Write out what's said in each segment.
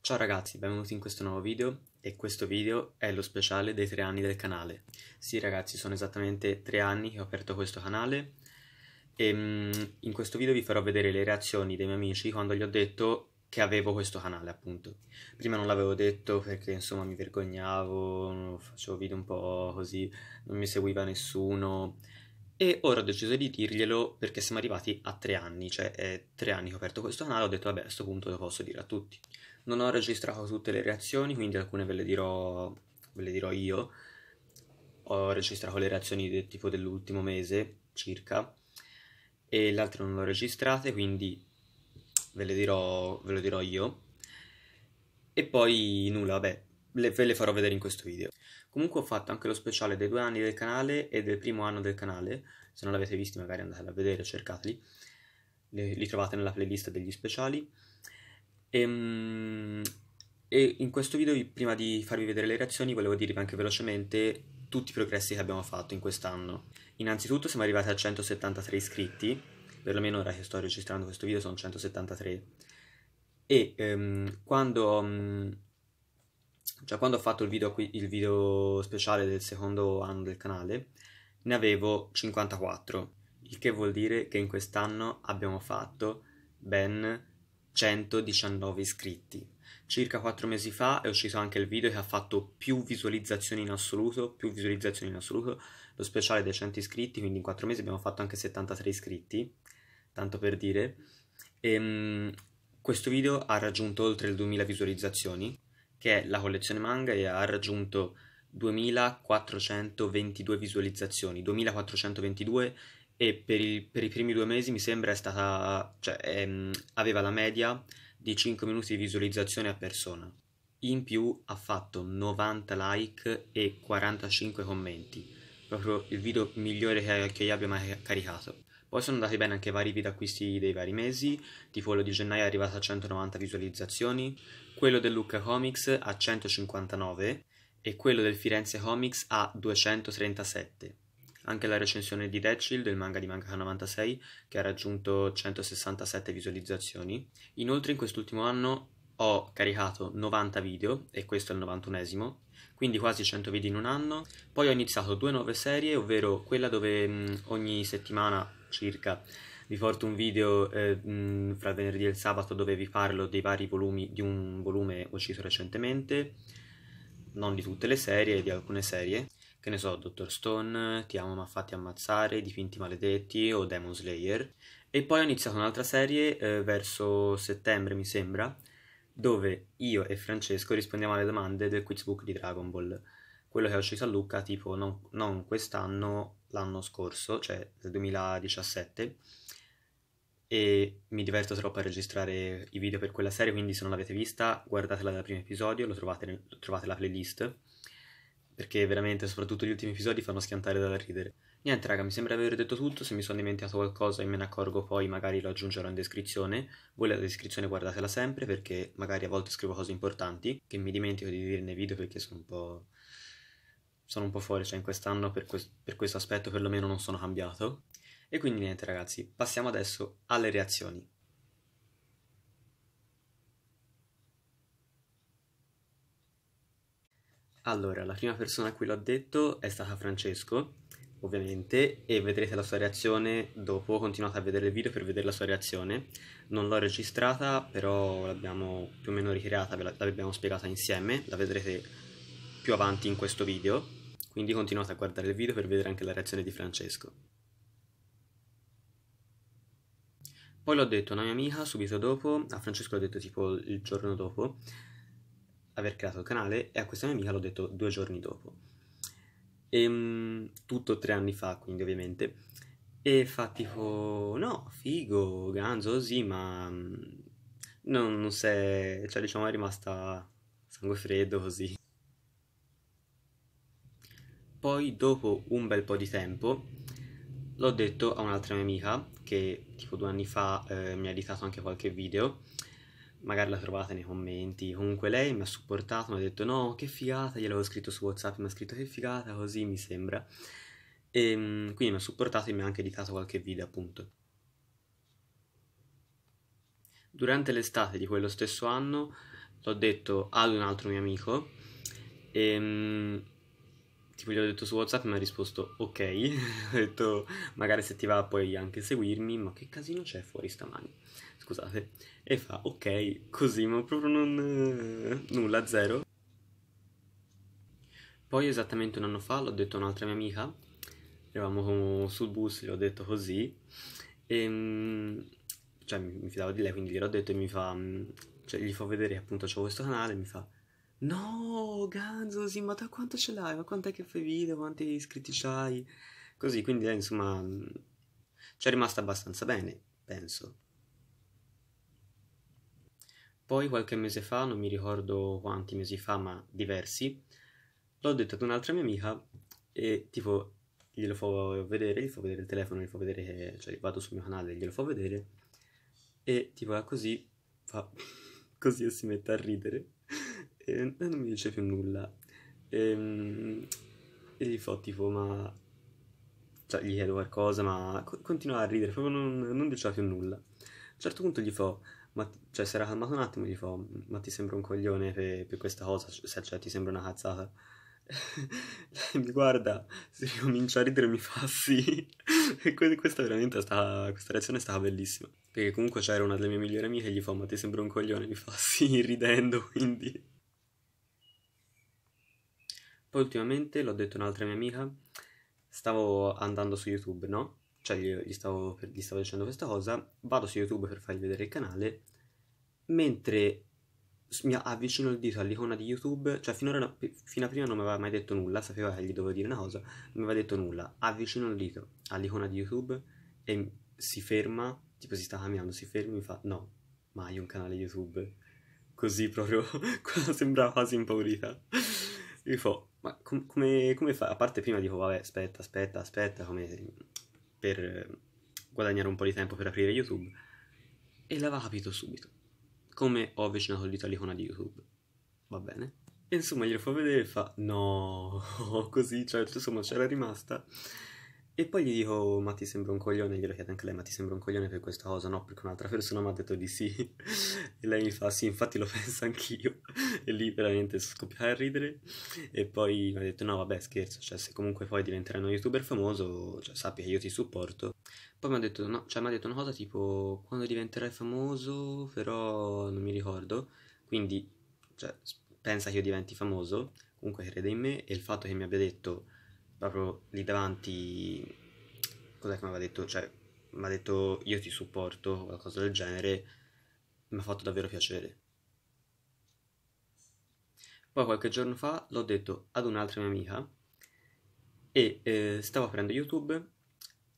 Ciao ragazzi, benvenuti in questo nuovo video e questo video è lo speciale dei tre anni del canale. Sì ragazzi, sono esattamente tre anni che ho aperto questo canale e mm, in questo video vi farò vedere le reazioni dei miei amici quando gli ho detto che avevo questo canale appunto. Prima non l'avevo detto perché insomma mi vergognavo, facevo video un po' così, non mi seguiva nessuno e ora ho deciso di dirglielo perché siamo arrivati a tre anni, cioè è tre anni che ho aperto questo canale, ho detto vabbè a questo punto lo posso dire a tutti. Non ho registrato tutte le reazioni, quindi alcune ve le dirò, ve le dirò io. Ho registrato le reazioni del tipo dell'ultimo mese circa e le altre non le ho registrate, quindi ve le dirò, ve lo dirò io. E poi nulla, vabbè, le, ve le farò vedere in questo video. Comunque ho fatto anche lo speciale dei due anni del canale e del primo anno del canale, se non l'avete visto magari andate a vedere, cercateli, li, li trovate nella playlist degli speciali. E, ehm, e, in questo video, prima di farvi vedere le reazioni, volevo dirvi anche velocemente tutti i progressi che abbiamo fatto in quest'anno. Innanzitutto siamo arrivati a 173 iscritti, perlomeno ora che sto registrando questo video sono 173, e um, quando... Um, già cioè, quando ho fatto il video, il video speciale del secondo anno del canale, ne avevo 54, il che vuol dire che in quest'anno abbiamo fatto ben 119 iscritti. Circa 4 mesi fa è uscito anche il video che ha fatto più visualizzazioni in assoluto, più visualizzazioni in assoluto, lo speciale dei 100 iscritti, quindi in 4 mesi abbiamo fatto anche 73 iscritti, tanto per dire. E, ehm, questo video ha raggiunto oltre le 2000 visualizzazioni, che è la collezione manga e ha raggiunto 2422 visualizzazioni, 2422 e per, il, per, i primi due mesi mi sembra è stata, cioè, ehm, aveva la media di 5 minuti di visualizzazione a persona. In più ha fatto 90 like e 45 commenti, proprio il video migliore che, che io abbia mai caricato. Poi sono andati bene anche vari video acquisti dei vari mesi, tipo quello di gennaio è arrivato a 190 visualizzazioni, quello del Lucca Comics a 159 e quello del Firenze Comics a 237. Anche la recensione di Deadshield, Shield, il manga di Mangaka 96, che ha raggiunto 167 visualizzazioni. Inoltre in quest'ultimo anno ho caricato 90 video, e questo è il 91esimo, quindi quasi 100 video in un anno. Poi ho iniziato due nuove serie, ovvero quella dove mh, ogni settimana circa vi porto un video eh, mh, fra venerdì e il sabato dove vi parlo dei vari volumi di un volume ucciso recentemente non di tutte le serie, di alcune serie che ne so, Dr. Stone, Ti amo ma fatti ammazzare, Dipinti maledetti o Demon Slayer e poi ho iniziato un'altra serie eh, verso settembre mi sembra dove io e Francesco rispondiamo alle domande del quizbook di Dragon Ball quello che è uscito a Luca tipo non, non quest'anno l'anno scorso, cioè nel 2017, e mi diverto troppo a registrare i video per quella serie, quindi se non l'avete vista guardatela dal primo episodio, lo trovate, trovate la playlist, perché veramente soprattutto gli ultimi episodi fanno schiantare dal ridere. Niente raga, mi sembra di aver detto tutto, se mi sono dimenticato qualcosa e me ne accorgo poi magari lo aggiungerò in descrizione, voi la descrizione guardatela sempre perché magari a volte scrivo cose importanti che mi dimentico di dire nei video perché sono un po' sono un po' fuori, cioè in quest'anno per, que- per questo aspetto perlomeno non sono cambiato. E quindi niente ragazzi, passiamo adesso alle reazioni. Allora, la prima persona a cui l'ho detto è stata Francesco, ovviamente, e vedrete la sua reazione dopo, continuate a vedere il video per vedere la sua reazione. Non l'ho registrata, però l'abbiamo più o meno ricreata, ve l'abbiamo spiegata insieme, la vedrete più avanti in questo video quindi continuate a guardare il video per vedere anche la reazione di Francesco. Poi l'ho detto a una mia amica subito dopo, a Francesco l'ho detto tipo il giorno dopo aver creato il canale e a questa mia amica l'ho detto due giorni dopo. E, ehm, tutto tre anni fa, quindi ovviamente. E fa tipo, no, figo, ganzo, sì, ma mm, non, non sei, cioè diciamo è rimasta sangue freddo così. Poi dopo un bel po' di tempo l'ho detto a un'altra mia amica che tipo due anni fa eh, mi ha editato anche qualche video magari la trovate nei commenti. Comunque lei mi ha supportato, mi ha detto no, che figata, gliel'avevo scritto su WhatsApp, mi ha scritto che figata, così mi sembra. E ehm, quindi mi ha supportato e mi ha anche editato qualche video, appunto. Durante l'estate di quello stesso anno l'ho detto ad un altro mio amico e ehm, tipo gli ho detto su WhatsApp e mi ha risposto ok, ho detto magari se ti va puoi anche seguirmi, ma che casino c'è fuori stamani? Scusate. E fa ok, così, ma proprio non... Eh, nulla, zero. Poi esattamente un anno fa l'ho detto a un'altra mia amica, eravamo sul bus, le ho detto così, e, ehm, cioè mi fidavo di lei, quindi gliel'ho detto e mi fa, mm, cioè gli fa vedere appunto c'ho questo canale, mi fa No, Ganzo, sì, ma da quanto ce l'hai? Ma quant'è che fai video? Quanti iscritti c'hai? Così, quindi eh, insomma, mm, ci è rimasta abbastanza bene, penso. Poi qualche mese fa, non mi ricordo quanti mesi fa, ma diversi, l'ho detto ad un'altra mia amica e tipo glielo fo vedere, gli fo vedere il telefono, gli fo vedere che, cioè vado sul mio canale e glielo fo vedere e tipo così, fa così e si mette a ridere e non mi dice più nulla. E, ehm, e gli fa tipo, ma... Cioè, gli chiedo qualcosa, ma co- continua a ridere, proprio non, non diceva più nulla. A un certo punto gli fa, ma, cioè, si era calmato un attimo, gli fa, ma ti sembra un coglione per, per questa cosa, cioè, cioè, ti sembra una cazzata. Lei mi guarda, si ricomincia a ridere mi fa sì. E questa veramente sta, questa reazione stava bellissima. Perché comunque c'era una delle mie migliori amiche e gli fa: Ma ti sembra un coglione? Mi fa sì, ridendo quindi. Poi ultimamente, l'ho detto un'altra mia amica, stavo andando su YouTube, no? Cioè gli, gli, stavo, gli stavo dicendo questa cosa, vado su YouTube per fargli vedere il canale, mentre mi avvicino il dito all'icona di YouTube, cioè finora, fino a prima non mi aveva mai detto nulla, sapeva che gli dovevo dire una cosa, non mi aveva detto nulla, avvicino il dito all'icona di YouTube e si ferma, tipo si sta camminando, si ferma e mi fa no, mai un canale YouTube, così proprio, sembrava quasi impaurita. Io fa, ma com- come, come fa? A parte prima dico, vabbè, aspetta, aspetta, aspetta, come per guadagnare un po' di tempo per aprire YouTube. E l'aveva capito subito. Come ho avvicinato l'italicona di YouTube. Va bene. E insomma glielo fa vedere e fa, no, così, cioè, insomma, c'era rimasta. E poi gli dico, oh, ma ti sembra un coglione? Glielo chiede anche a lei, ma ti sembra un coglione per questa cosa? No, perché un'altra persona mi ha detto di sì. e lei mi fa, sì, infatti lo penso anch'io. e lì veramente scoppiai a ridere. E poi mi ha detto, no, vabbè, scherzo, cioè se comunque poi diventerai uno youtuber famoso, cioè, sappi che io ti supporto. Poi mi ha detto, no, cioè mi ha detto una cosa tipo, quando diventerai famoso, però non mi ricordo. Quindi, cioè, pensa che io diventi famoso, comunque crede in me. E il fatto che mi abbia detto proprio lì davanti, cos'è che mi aveva detto? Cioè, mi ha detto io ti supporto o qualcosa del genere, mi ha fatto davvero piacere. Poi qualche giorno fa l'ho detto ad un'altra mia amica e eh, stavo aprendo YouTube,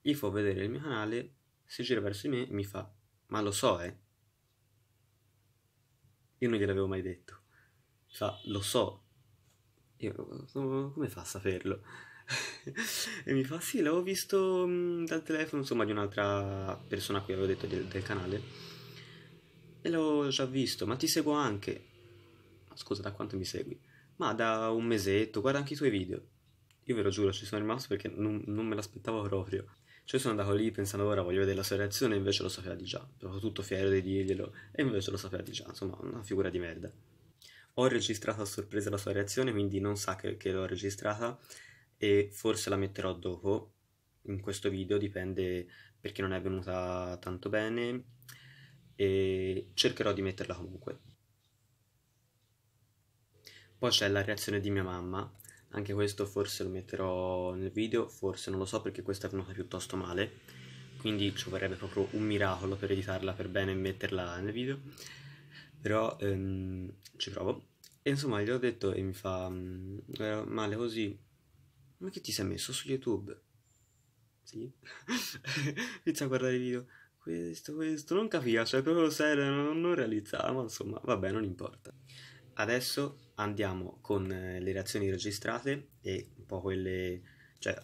gli fa vedere il mio canale, si gira verso di me e mi fa ma lo so eh. Io non gliel'avevo mai detto. Mi fa lo so. Io come fa a saperlo? e mi fa sì l'avevo visto mm, dal telefono insomma di un'altra persona qui, cui avevo detto del, del canale e l'ho già visto ma ti seguo anche ma scusa da quanto mi segui ma da un mesetto guarda anche i tuoi video io ve lo giuro ci sono rimasto perché non, non me l'aspettavo proprio cioè sono andato lì pensando ora voglio vedere la sua reazione e invece lo sapeva di già sono tutto fiero di dirglielo e invece lo sapeva di già insomma una figura di merda ho registrato a sorpresa la sua reazione quindi non sa che, che l'ho registrata e forse la metterò dopo in questo video, dipende perché non è venuta tanto bene e cercherò di metterla comunque. Poi c'è la reazione di mia mamma, anche questo forse lo metterò nel video, forse non lo so perché questa è venuta piuttosto male, quindi ci vorrebbe proprio un miracolo per editarla per bene e metterla nel video, però ehm, ci provo. E insomma gli ho detto e mi fa mm, male così, ma che ti sei messo su YouTube? Sì. Inizia a guardare i video. Questo, questo, non capiva, cioè proprio serio, non, non realizzava, ma insomma, vabbè, non importa. Adesso andiamo con eh, le reazioni registrate e un po' quelle, cioè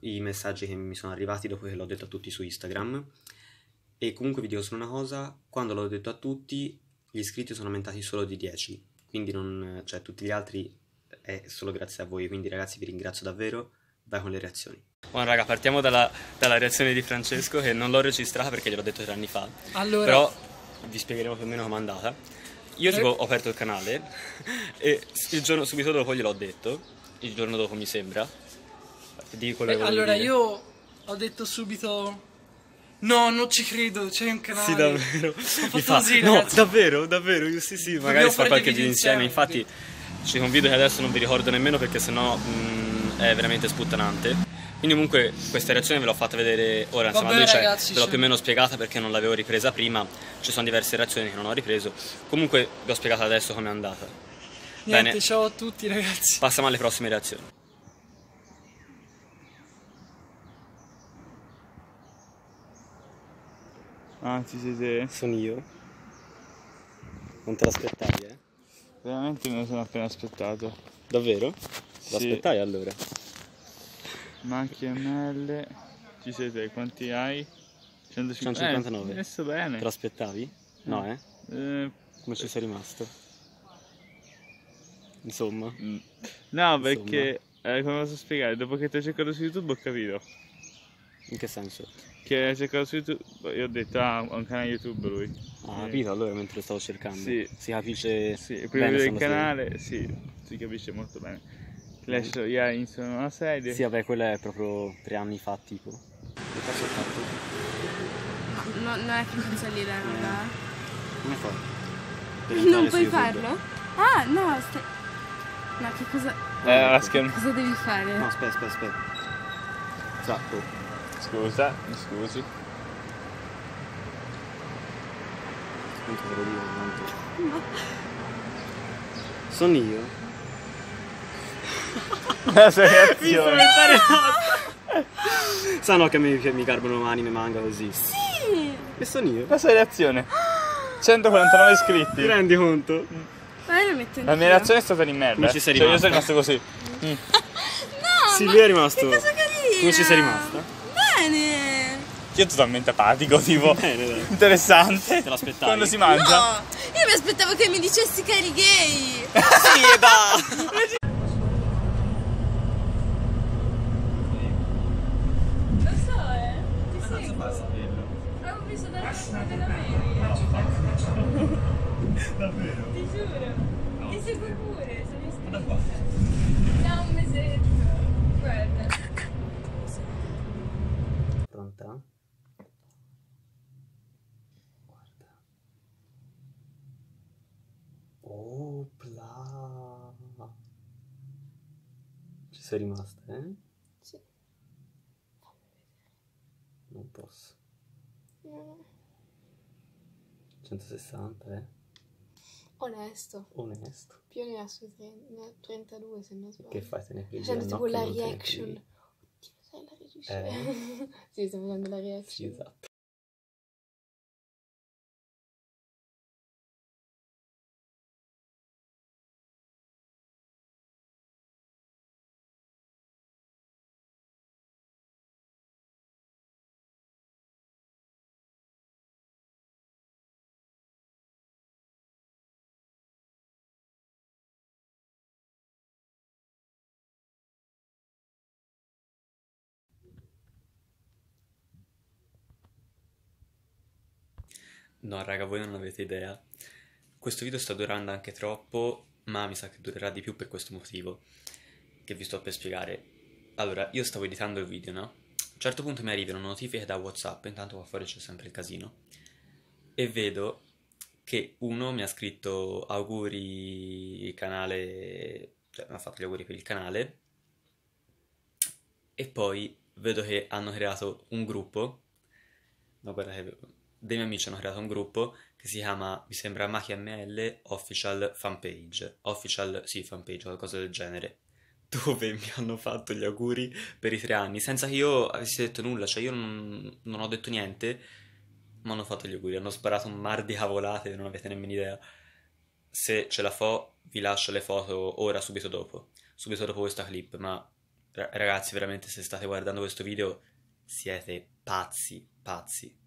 i messaggi che mi sono arrivati dopo che l'ho detto a tutti su Instagram. E comunque vi dico solo una cosa, quando l'ho detto a tutti, gli iscritti sono aumentati solo di 10, quindi non, cioè tutti gli altri è solo grazie a voi, quindi ragazzi vi ringrazio davvero, vai con le reazioni. Buon raga, partiamo dalla, dalla reazione di Francesco che non l'ho registrata perché gliel'ho detto tre anni fa, allora... però vi spiegheremo più o meno come è andata. Io eh? tipo ho aperto il canale e il giorno subito dopo gliel'ho detto, il giorno dopo mi sembra. Di quello che allora dire. io ho detto subito No, non ci credo, c'è un canale. Sì, davvero. Ho fatto fa, così, no, ragazzi. davvero, davvero, io sì, sì, magari fa qualche video insieme, insieme. infatti ci un video che adesso non vi ricordo nemmeno perché sennò mh, mm, è veramente sputtanante. Quindi comunque questa reazione ve l'ho fatta vedere ora, insomma, Vabbè, cioè, ragazzi, ve l'ho più o meno spiegata perché non l'avevo ripresa prima, ci sono diverse reazioni che non ho ripreso. Comunque vi ho spiegato adesso com'è andata. Niente, Bene. ciao a tutti ragazzi. Passiamo alle prossime reazioni. ah, sì, sì, sì. Sono io. Non te l'aspettavi, eh? Veramente me lo sono appena aspettato. Davvero? Sì. L'aspettai allora? Macchia ML. Ci sei te, quanti hai? 159. Eh, messo bene. Te l'aspettavi? Eh. No, eh? eh Come ci sei rimasto? Insomma. Mm. No, perché... Insomma. Eh, come posso spiegare? Dopo che ti ho cercato su YouTube ho capito. In che senso? Che cercato su YouTube, io ho detto ah, ha un canale YouTube lui. Ah, ha eh. capito allora mentre lo stavo cercando. Sì. Si capisce. Sì, e prima del canale, sì, si capisce molto bene. Clash Royale in una serie. Sì, vabbè, quella è proprio tre anni fa, tipo. Che cazzo hai fatto? No, non è che non salire, non è. Come fa? Non puoi farlo? Ah, no, aspetta. Ma che cosa. Eh, la scherma. Cosa devi fare? No, aspetta, aspetta, aspetta. Zappo. Scusa, mi scusi. Scusa, devo dire tanto. Sono io? La sua reazione. Sanno che mi, mi carbano mani, manga così. Sì! E sono io. La sua reazione. 149 iscritti. Ti rendi conto? Ma io lo metto in La mia reazione è stata di merda. Non eh. ci sei rimasto. Cioè, io sono rimasto così. Mm. no! Silvia è rimasto. Che cosa carina! Non ci sei rimasta? Io totalmente apatico, tipo. Bene, eh, eh, eh. Interessante. Te l'aspettavi. Quando si mangia. No, io mi aspettavo che mi dicessi che eri gay. sì, e sei rimasta, eh? Sì. Non posso. 160, eh? Onesto. Onesto. Più ne ha su 32 se non sbaglio. Che fai se ne frega? Facendo cioè, tipo la reaction. Oddio, sai la reaction. Eh. sì, stiamo facendo la reaction. Sì, esatto. No, raga, voi non avete idea. Questo video sta durando anche troppo, ma mi sa che durerà di più per questo motivo che vi sto per spiegare. Allora, io stavo editando il video, no? A un certo punto mi arrivano notifiche da WhatsApp, intanto qua fuori c'è sempre il casino, e vedo che uno mi ha scritto auguri canale, cioè mi ha fatto gli auguri per il canale, e poi vedo che hanno creato un gruppo, no guarda che dei miei amici hanno creato un gruppo che si chiama, mi sembra, ML Official Fanpage, Official, sì, fanpage, qualcosa del genere, dove mi hanno fatto gli auguri per i tre anni, senza che io avessi detto nulla, cioè io non, non ho detto niente, ma hanno fatto gli auguri, hanno sparato un mar di cavolate, non avete nemmeno idea. Se ce la fo, vi lascio le foto ora, subito dopo, subito dopo questa clip, ma ragazzi, veramente, se state guardando questo video, siete pazzi, pazzi.